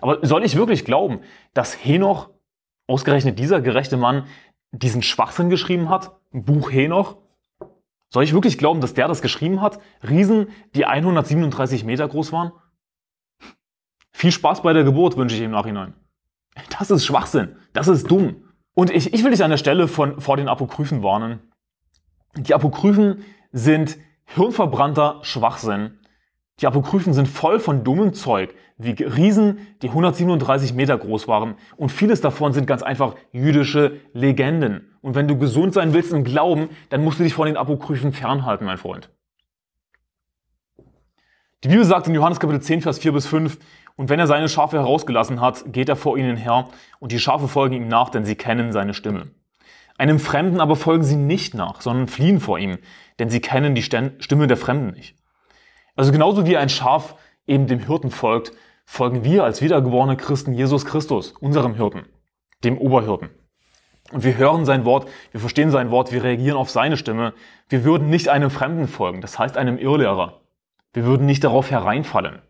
Aber soll ich wirklich glauben, dass Henoch, ausgerechnet dieser gerechte Mann, diesen Schwachsinn geschrieben hat? Buch Henoch? Soll ich wirklich glauben, dass der das geschrieben hat? Riesen, die 137 Meter groß waren? Viel Spaß bei der Geburt wünsche ich im Nachhinein. Das ist Schwachsinn. Das ist dumm. Und ich, ich will dich an der Stelle von, vor den Apokryphen warnen. Die Apokryphen sind hirnverbrannter Schwachsinn, die Apokryphen sind voll von dummem Zeug, wie Riesen, die 137 Meter groß waren. Und vieles davon sind ganz einfach jüdische Legenden. Und wenn du gesund sein willst im Glauben, dann musst du dich von den Apokryphen fernhalten, mein Freund. Die Bibel sagt in Johannes Kapitel 10, Vers 4 bis 5, und wenn er seine Schafe herausgelassen hat, geht er vor ihnen her, und die Schafe folgen ihm nach, denn sie kennen seine Stimme. Einem Fremden aber folgen sie nicht nach, sondern fliehen vor ihm, denn sie kennen die Stimme der Fremden nicht. Also genauso wie ein Schaf eben dem Hirten folgt, folgen wir als wiedergeborene Christen Jesus Christus, unserem Hirten, dem Oberhirten. Und wir hören sein Wort, wir verstehen sein Wort, wir reagieren auf seine Stimme. Wir würden nicht einem Fremden folgen, das heißt einem Irrlehrer. Wir würden nicht darauf hereinfallen.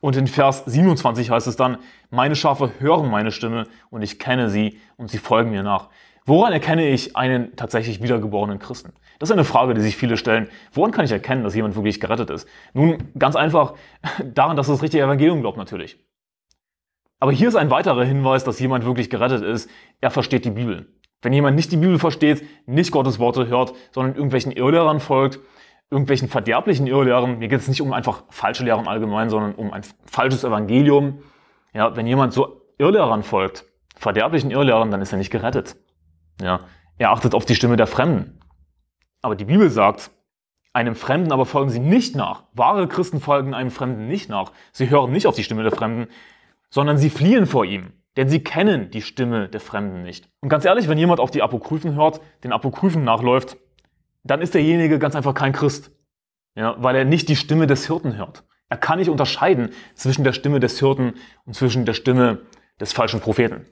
Und in Vers 27 heißt es dann, meine Schafe hören meine Stimme und ich kenne sie und sie folgen mir nach. Woran erkenne ich einen tatsächlich wiedergeborenen Christen? Das ist eine Frage, die sich viele stellen. Woran kann ich erkennen, dass jemand wirklich gerettet ist? Nun, ganz einfach daran, dass er das richtige Evangelium glaubt natürlich. Aber hier ist ein weiterer Hinweis, dass jemand wirklich gerettet ist. Er versteht die Bibel. Wenn jemand nicht die Bibel versteht, nicht Gottes Worte hört, sondern irgendwelchen Irrlehrern folgt, irgendwelchen verderblichen Irrlehrern, mir geht es nicht um einfach falsche Lehren allgemein, sondern um ein falsches Evangelium. Ja, wenn jemand so Irrlehrern folgt, verderblichen Irrlehrern, dann ist er nicht gerettet. Ja, er achtet auf die Stimme der Fremden. Aber die Bibel sagt, einem Fremden aber folgen sie nicht nach. Wahre Christen folgen einem Fremden nicht nach. Sie hören nicht auf die Stimme der Fremden, sondern sie fliehen vor ihm, denn sie kennen die Stimme der Fremden nicht. Und ganz ehrlich, wenn jemand auf die Apokryphen hört, den Apokryphen nachläuft, dann ist derjenige ganz einfach kein Christ, ja, weil er nicht die Stimme des Hirten hört. Er kann nicht unterscheiden zwischen der Stimme des Hirten und zwischen der Stimme des falschen Propheten.